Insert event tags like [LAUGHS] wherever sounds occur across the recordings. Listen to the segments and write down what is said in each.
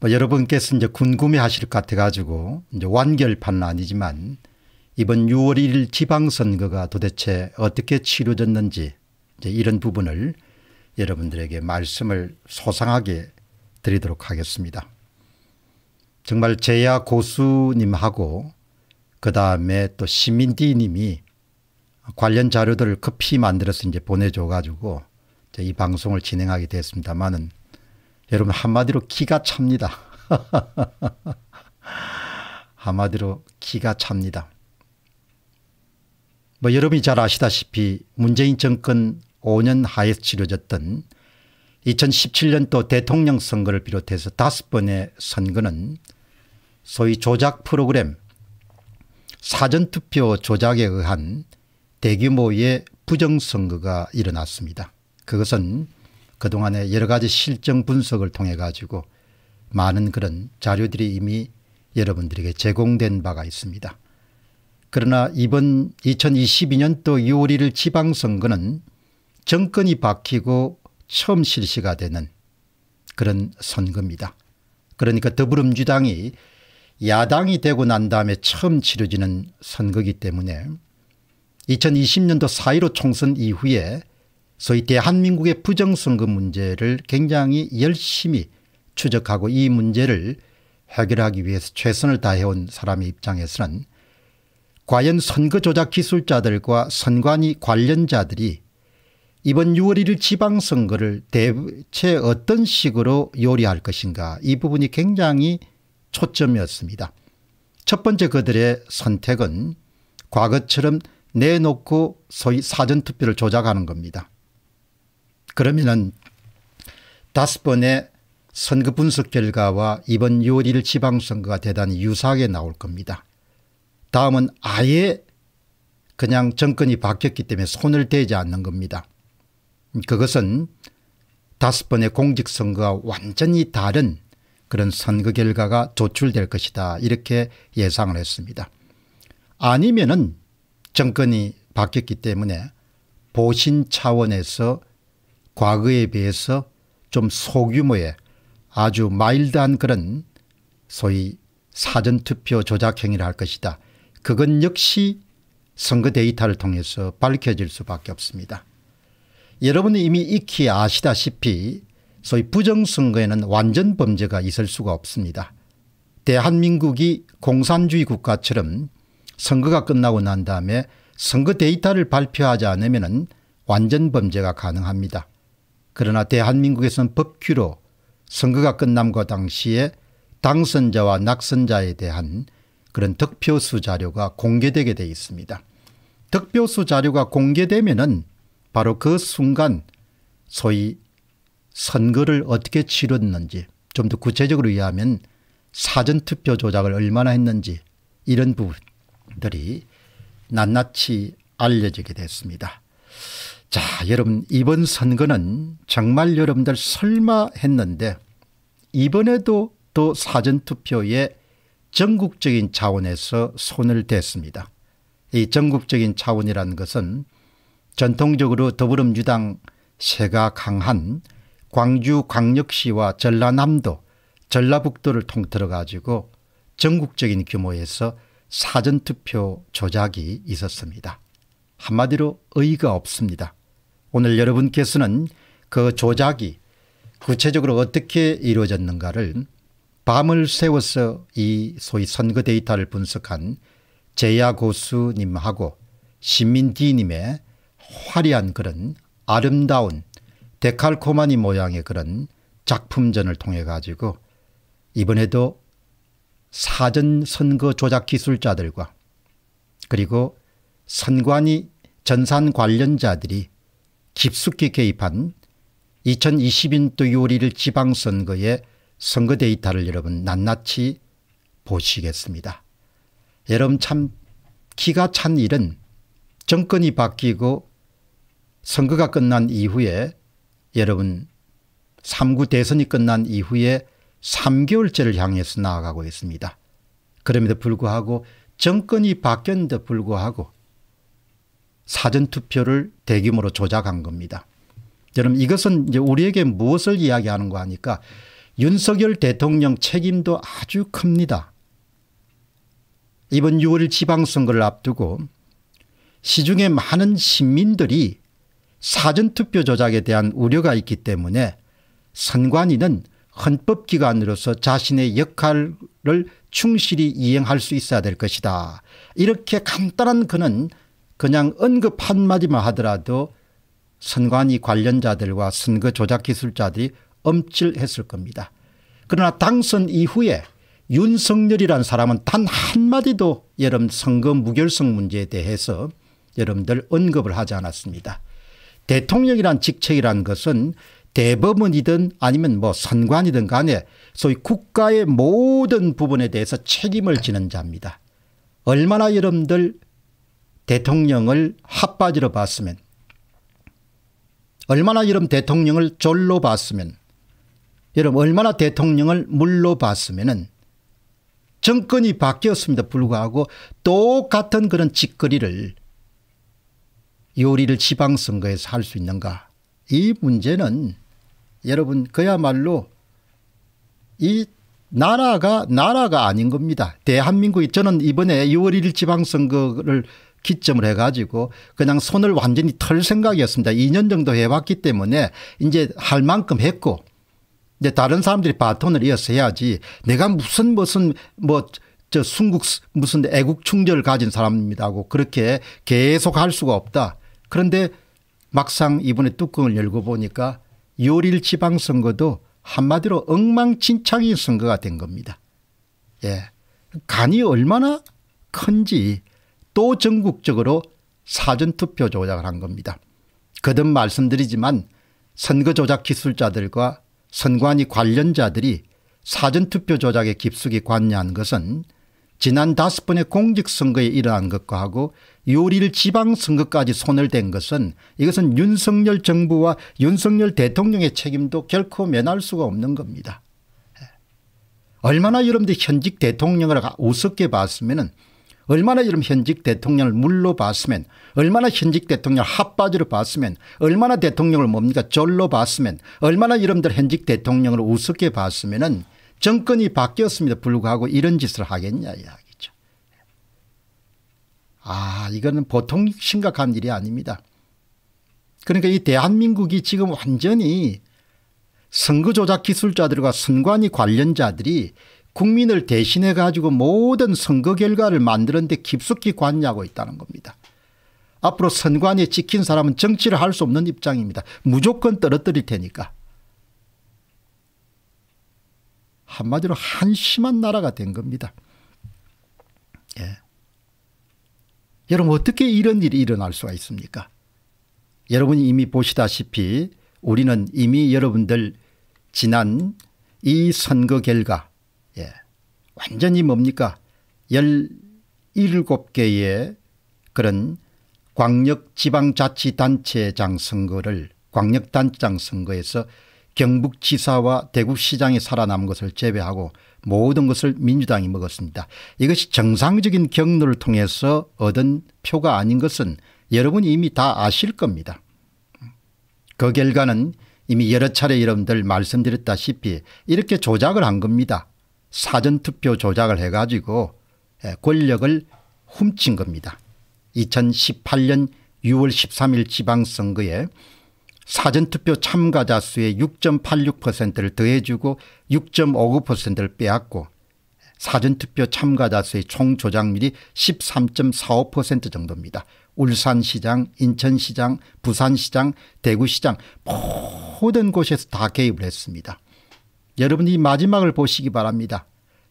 뭐 여러분께서 이제 궁금해 하실 것 같아 가지고 이제 완결판은 아니지만 이번 6월 1일 지방선거가 도대체 어떻게 치루졌는지 이제 이런 부분을 여러분들에게 말씀을 소상하게 드리도록 하겠습니다. 정말 제야 고수님하고 그 다음에 또 시민디님이 관련 자료들을 급히 만들어서 이제 보내줘가지고 이제이 방송을 진행하게 됐습니다만은 여러분 한마디로 기가 찹니다. [LAUGHS] 한마디로 기가 찹니다. 뭐 여러분이 잘 아시다시피 문재인 정권 5년 하에 치러졌던 2017년도 대통령 선거를 비롯해서 다섯 번의 선거는 소위 조작 프로그램 사전투표 조작에 의한 대규모의 부정선거가 일어났습니다. 그것은 그동안의 여러 가지 실정 분석을 통해 가지고 많은 그런 자료들이 이미 여러분들에게 제공된 바가 있습니다. 그러나 이번 2022년도 6월 1일 지방선거는 정권이 바뀌고 처음 실시가 되는 그런 선거입니다. 그러니까 더불어민주당이 야당이 되고 난 다음에 처음 치러지는 선거기 이 때문에 2020년도 4.15 총선 이후에 소위 대한민국의 부정선거 문제를 굉장히 열심히 추적하고 이 문제를 해결하기 위해서 최선을 다해온 사람의 입장에서는 과연 선거 조작 기술자들과 선관위 관련자들이 이번 6월 1일 지방선거를 대체 어떤 식으로 요리할 것인가 이 부분이 굉장히 초점이었습니다. 첫 번째 그들의 선택은 과거처럼 내놓고 소위 사전투표를 조작하는 겁니다. 그러면은 다섯 번의 선거 분석 결과와 이번 6월 1일 지방선거가 대단히 유사하게 나올 겁니다. 다음은 아예 그냥 정권이 바뀌었기 때문에 손을 대지 않는 겁니다. 그것은 다섯 번의 공직선거와 완전히 다른 그런 선거 결과가 도출될 것이다 이렇게 예상을 했습니다. 아니면 은 정권이 바뀌었기 때문에 보신 차원에서 과거에 비해서 좀 소규모의 아주 마일드한 그런 소위 사전투표 조작행위를 할 것이다. 그건 역시 선거 데이터를 통해서 밝혀질 수밖에 없습니다. 여러분이 이미 익히 아시다시피 소위 부정선거에는 완전 범죄가 있을 수가 없습니다. 대한민국이 공산주의 국가처럼 선거가 끝나고 난 다음에 선거 데이터를 발표하지 않으면 완전 범죄가 가능합니다. 그러나 대한민국에서는 법규로 선거가 끝남과 당시에 당선자와 낙선자에 대한 그런 득표수 자료가 공개되게 되어 있습니다. 득표수 자료가 공개되면 은 바로 그 순간 소위 선거를 어떻게 치렀는지 좀 더 구체적으로 이해하면 사전투표 조작을 얼마나 했는지 이런 부분들이 낱낱이 알려지게 됐습니다. 자, 여러분 이번 선거는 정말 여러분들 설마 했는데 이번에도 또 사전투표에 전국적인 차원에서 손을 댔습니다. 이 전국적인 차원이라는 것은 전통적으로 더불어민주당 세가 강한 광주 광역시와 전라남도 전라북도를 통틀어 가지고 전국적인 규모에서 사전투표 조작이 있었습니다. 한마디로 의의가 없습니다. 오늘 여러분께서는 그 조작이 구체적으로 어떻게 이루어졌는가를 밤을 새워서 이 소위 선거 데이터를 분석한 제야 고수님하고 신민디님의 화려한 그런 아름다운 데칼코마니 모양의 그런 작품전을 통해 가지고 이번에도 사전 선거 조작 기술자들과 그리고 선관위 전산 관련자들이 깊숙이 개입한 2 0 2 0년도 요리를 지방선거에 선거 데이터를 여러분 낱낱이 보시겠습니다. 여러분 참 기가 찬 일은 정권이 바뀌고 선거가 끝난 이후에 여러분 3구 대선이 끝난 이후에 3개월째를 향해서 나아가고 있습니다. 그럼에도 불구하고 정권이 바뀌었는데 불구하고 사전투표를 대규모로 조작한 겁니다. 여러분 이것은 이제 우리에게 무엇을 이야기하는가 하니까 윤석열 대통령 책임도 아주 큽니다. 이번 6월 지방선거를 앞두고 시중에 많은 시민들이 사전투표 조작에 대한 우려가 있기 때문에 선관위는 헌법기관으로서 자신의 역할을 충실히 이행할 수 있어야 될 것이다. 이렇게 간단한 그는 그냥 언급 한마디만 하더라도 선관위 관련자들과 선거 조작 기술자들이 엄칠했을 겁니다. 그러나 당선 이후에 윤석열이란 사람은 단 한마디도 여러분 선거 무결성 문제에 대해서 여러분들 언급을 하지 않았습니다. 대통령이란 직책이란 것은 대법원이든 아니면 뭐 선관이든 간에 소위 국가의 모든 부분에 대해서 책임을 지는 자입니다. 얼마나 여러분들 대통령을 핫바지로 봤으면 얼마나 여러분 대통령을 졸로 봤으면 여러분 얼마나 대통령을 물로 봤으면 은 정권이 바뀌었습니다 불구하고 똑같은 그런 짓거리를 요리를 지방선거에서 할 수 있는가 이 문제는 여러분 그야말로 이 나라가 나라가 아닌 겁니다. 대한민국이 저는 이번에 6월 1일 지방선거를 기점을 해가지고 그냥 손을 완전히 털 생각이었습니다. 2년 정도 해왔기 때문에 이제 할 만큼 했고 이제 다른 사람들이 바톤을 이어서 해야지 내가 무슨 무슨 뭐 저 순국 무슨 애국 충절을 가진 사람입니다고 그렇게 계속 할 수가 없다. 그런데 막상 이번에 뚜껑을 열고 보니까 요릴 지방선거도 한마디로 엉망진창인 선거가 된 겁니다. 예. 간이 얼마나 큰지 또 전국적으로 사전투표 조작을 한 겁니다. 거듭 말씀드리지만 선거 조작 기술자들과 선관위 관련자들이 사전투표 조작에 깊숙이 관여한 것은 지난 다섯 번의 공직선거에 일어난 것과 하고 6월 1 지방선거까지 손을 댄 것은 이것은 윤석열 정부와 윤석열 대통령의 책임도 결코 면할 수가 없는 겁니다. 얼마나 여러분들 현직 대통령을 우습게 봤으면 얼마나 이런 현직 대통령을 물로 봤으면 얼마나 현직 대통령 핫바지로 봤으면 얼마나 대통령을 뭡니까 졸로 봤으면 얼마나 이름들 현직 대통령을 우습게 봤으면 은 정권이 바뀌었습니다 불구하고 이런 짓을 하겠냐 이야기죠. 아 이거는 보통 심각한 일이 아닙니다. 그러니까 이 대한민국이 지금 완전히 선거 조작 기술자들과 선관위 관련자들이 국민을 대신해 가지고 모든 선거 결과를 만드는데 깊숙이 관여하고 있다는 겁니다. 앞으로 선관위에 찍힌 사람은 정치를 할 수 없는 입장입니다. 무조건 떨어뜨릴 테니까. 한마디로 한심한 나라가 된 겁니다. 예. 여러분 어떻게 이런 일이 일어날 수가 있습니까? 여러분이 이미 보시다시피 우리는 이미 여러분들 지난 이 선거 결과 완전히 뭡니까 17개의 그런 광역지방자치단체장 선거를 광역단장 체 선거에서 경북지사와 대구시장이 살아남은 것을 제외하고 모든 것을 민주당이 먹었습니다. 이것이 정상적인 경로를 통해서 얻은 표가 아닌 것은 여러분이 이미 다 아실 겁니다. 그 결과는 이미 여러 차례 여러분들 말씀드렸다시피 이렇게 조작을 한 겁니다. 사전투표 조작을 해가지고 예, 권력을 훔친 겁니다. 2018년 6월 13일 지방선거에 사전투표 참가자 수의 6.86%를 더해주고 6.59%를 빼앗고 사전투표 참가자 수의 총 조작률이 13.45% 정도입니다. 울산시장, 인천시장, 부산시장, 대구시장 모든 곳에서 다 개입을 했습니다. 여러분이 마지막을 보시기 바랍니다.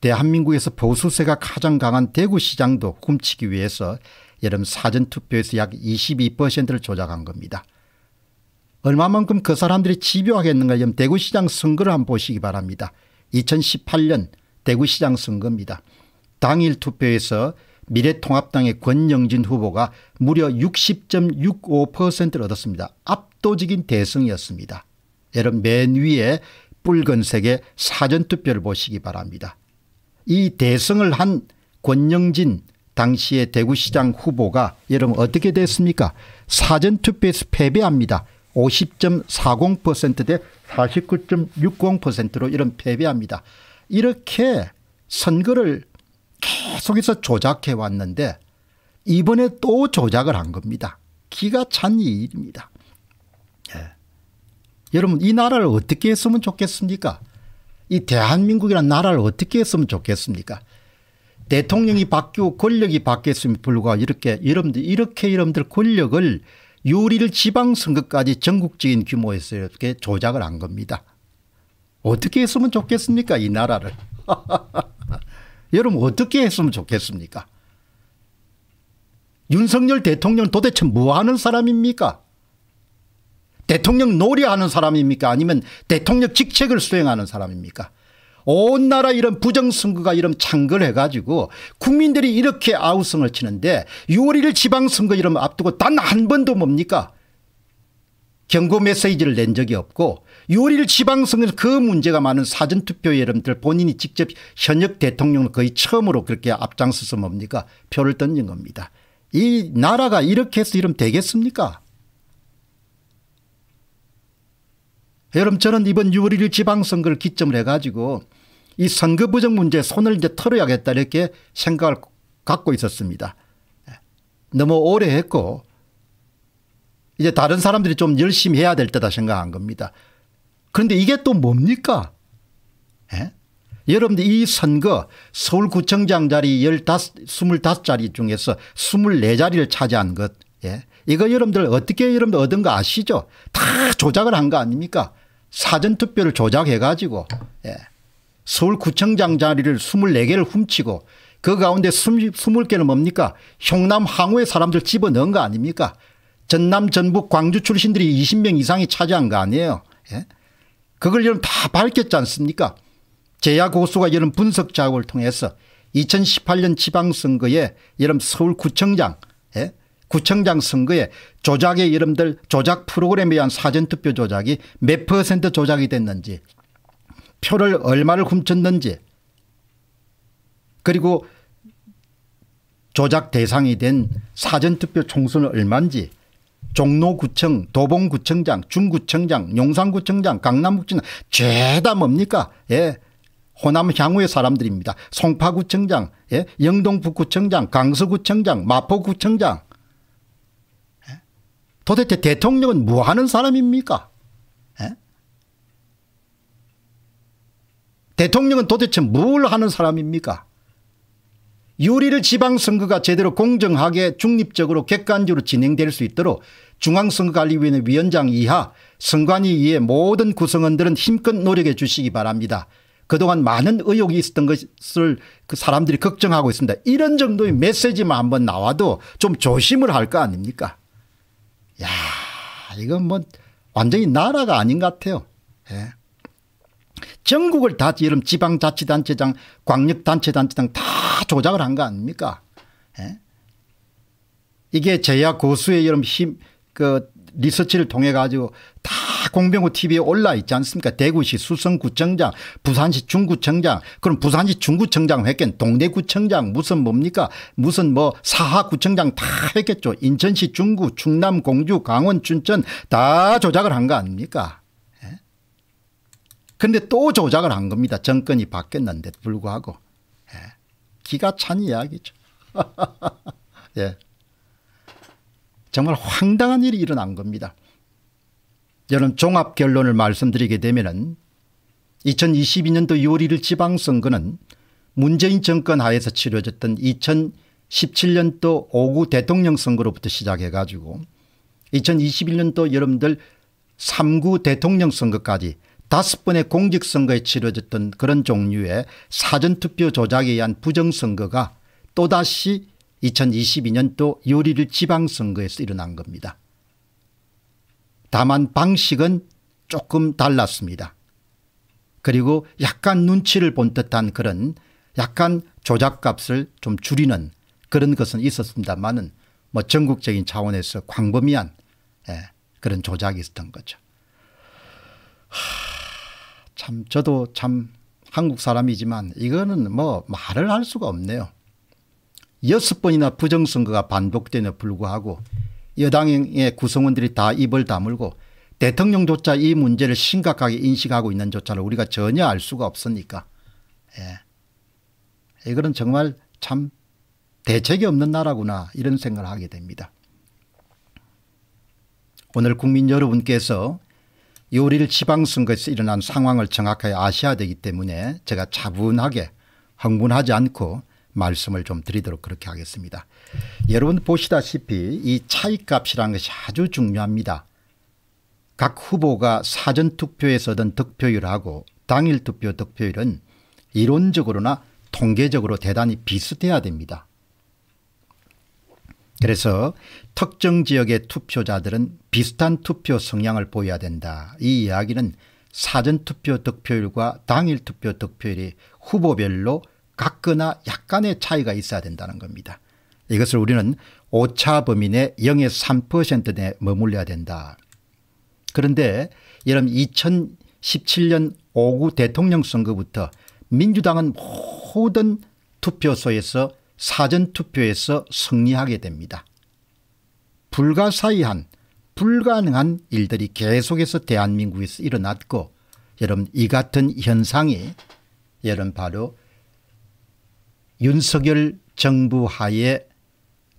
대한민국에서 보수세가 가장 강한 대구시장도 훔치기 위해서 여름 사전투표에서 약 22%를 조작한 겁니다. 얼마만큼 그 사람들이 집요하겠는가 여좀 대구시장 선거를 한번 보시기 바랍니다. 2018년 대구시장 선거입니다. 당일 투표에서 미래통합당의 권영진 후보가 무려 60.65%를 얻었습니다. 압도적인 대승이었습니다. 여러분 맨 위에 붉은색의 사전투표를 보시기 바랍니다. 이 대성을 한 권영진 당시의 대구시장 후보가 여러분 어떻게 됐습니까 사전투표에서 패배합니다. 50.40%대 49.60%로 이런 패배합니다. 이렇게 선거를 계속해서 조작해 왔는데 이번에 또 조작을 한 겁니다. 기가 찬 일입니다. 예. 여러분 이 나라를 어떻게 했으면 좋겠습니까? 이대한민국이라 나라를 어떻게 했으면 좋겠습니까? 대통령이 바뀌고 권력이 바뀌었음에 불구하고 이렇게 여러분들 이렇게 여러분들 권력을 요리를 지방선거까지 전국적인 규모에서 이렇게 조작을 한 겁니다. 어떻게 했으면 좋겠습니까 이 나라를. [LAUGHS] 여러분 어떻게 했으면 좋겠습니까? 윤석열 대통령 도대체 뭐하는 사람입니까? 대통령 놀이하는 사람입니까 아니면 대통령 직책을 수행하는 사람입니까 온 나라 이런 부정선거가 이런 창궐해 가지고 국민들이 이렇게 아우성을 치는데 6월 1일 지방선거 이름 앞두고 단 한 번도 뭡니까 경고 메시지를 낸 적이 없고 6월 1일 지방선거에서 그 문제가 많은 사전투표 여러분들 본인이 직접 현역 대통령을 거의 처음으로 그렇게 앞장서서 뭡니까 표를 던진 겁니다. 이 나라가 이렇게 해서 이러면 되겠습니까 여러분 저는 이번 6월 1일 지방선거를 기점으로 해가지고 이 선거 부정 문제에 손을 이제 털어야겠다 이렇게 생각을 갖고 있었습니다. 예. 너무 오래 했고 이제 다른 사람들이 좀 열심히 해야 될 때다 생각한 겁니다. 그런데 이게 또 뭡니까? 에? 예? 여러분들 이 선거 서울구청장 자리 15, 25자리 중에서 24자리를 차지한 것 예? 이거 여러분들 어떻게 여러분들 얻은 거 아시죠? 다 조작을 한 거 아닙니까? 사전투표를 조작해 가지고 예. 서울구청장 자리를 24개를 훔치고 그 가운데 20, 개는 뭡니까? 형남 항우의 사람들 집어넣은 거 아닙니까? 전남 전북 광주 출신들이 20명 이상이 차지한 거 아니에요. 예? 그걸 여러분 다 밝혔지 않습니까? 제야고수가 여러분 분석 작업을 통해서 2018년 지방선거에 여러분 서울구청장 구청장 선거에 조작의 이름들 조작 프로그램에 의한 사전투표 조작이 몇 퍼센트 조작이 됐는지 표를 얼마를 훔쳤는지 그리고 조작 대상이 된 사전투표 총수는 얼마인지 종로구청 도봉구청장 중구청장 용산구청장 강남구청장 죄다 뭡니까 예. 호남 향후의 사람들입니다. 송파구청장, 예? 영동북구청장, 강서구청장, 마포구청장 도대체 대통령은 뭐 하는 사람입니까? 에? 예? 대통령은 도대체 뭘 하는 사람입니까? 유리를 지방선거가 제대로 공정하게 중립적으로 객관적으로 진행될 수 있도록 중앙선거관리위원회 위원장 이하 선관위 이의 모든 구성원들은 힘껏 노력해 주시기 바랍니다. 그동안 많은 의혹이 있었던 것을 그 사람들이 걱정하고 있습니다. 이런 정도의 메시지만 한번 나와도 좀 조심을 할 거 아닙니까? 야 이건 뭐 완전히 나라가 아닌 것 같아요. 예. 전국을 다 지금 지방자치단체장 광역단체단체장 다 조작을 한 거 아닙니까 예? 이게 제야 고수의 이름 힘그 리서치를 통해 가지고 다 공병호 TV에 올라 있지 않습니까? 대구시 수성구청장, 부산시 중구청장, 그럼 부산시 중구청장 했견 동대구청장 무슨 뭡니까? 무슨 뭐 사하구청장 다 했겠죠. 인천시 중구, 충남, 공주, 강원, 춘천 다 조작을 한 거 아닙니까? 그런데 예? 또 조작을 한 겁니다. 정권이 바뀌었는데 불구하고. 예? 기가 찬 이야기죠. [LAUGHS] 예. 정말 황당한 일이 일어난 겁니다. 여러분 종합 결론을 말씀드리게 되면 2022년도 6월 1일 지방선거는 문재인 정권 하에서 치러졌던 2017년도 5구 대통령 선거로부터 시작해 가지고 2021년도 여러분들 3구 대통령 선거까지 다섯 번의 공직선거에 치러졌던 그런 종류의 사전투표 조작에 의한 부정선거가 또다시 2022년도 요리를 지방선거에서 일어난 겁니다. 다만 방식은 조금 달랐습니다. 그리고 약간 눈치를 본 듯한 그런 약간 조작값을 좀 줄이는 그런 것은 있었습니다만은 뭐 전국적인 차원에서 광범위한 예, 그런 조작이 있었던 거죠. 하, 참 저도 참 한국 사람이지만 이거는 뭐 말을 할 수가 없네요. 여섯 번이나 부정선거가 반복되며 불구하고 여당의 구성원들이 다 입을 다물고 대통령조차 이 문제를 심각하게 인식하고 있는 조차를 우리가 전혀 알 수가 없으니까 예. 이거는 정말 참 대책이 없는 나라구나 이런 생각을 하게 됩니다. 오늘 국민 여러분께서 요리를 지방선거에서 일어난 상황을 정확하게 아셔야 되기 때문에 제가 차분하게 흥분하지 않고 말씀을 좀 드리도록 그렇게 하겠습니다. 여러분 보시다시피 이 차이값이라는 것이 아주 중요합니다. 각 후보가 사전투표에서 얻은 득표율하고 당일 투표 득표율은 이론적으로나 통계적으로 대단히 비슷해야 됩니다. 그래서 특정 지역의 투표자들은 비슷한 투표 성향을 보여야 된다. 이 이야기는 사전투표 득표율과 당일 투표 득표율이 후보별로 같거나 약간의 차이가 있어야 된다는 겁니다. 이것을 우리는 오차 범위 내0에3%내 머물려야 된다. 그런데 이런 2017년 5구 대통령 선거부터 민주당은 모든 투표소에서 사전투표에서 승리하게 됩니다. 불가사의한 불가능한 일들이 계속해서 대한민국에서 일어났고 여러분 이 같은 현상이 여러분 바로 윤석열 정부 하에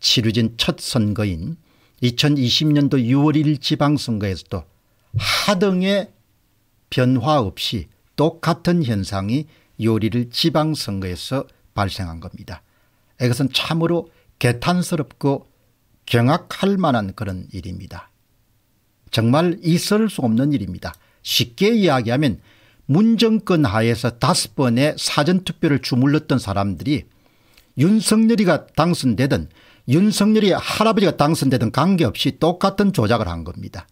치루진 첫 선거인 2020년도 6월 1일 지방선거에서도 하등의 변화 없이 똑같은 현상이 요리를 지방선거에서 발생한 겁니다. 이것은 참으로 개탄스럽고 경악할 만한 그런 일입니다. 정말 있을 수 없는 일입니다. 쉽게 이야기하면 문정권 하에서 다섯 번의 사전투표를 주물렀던 사람들이 윤석열이가 당선되든 윤석열이 할아버지가 당선되든 관계없이 똑같은 조작을 한 겁니다.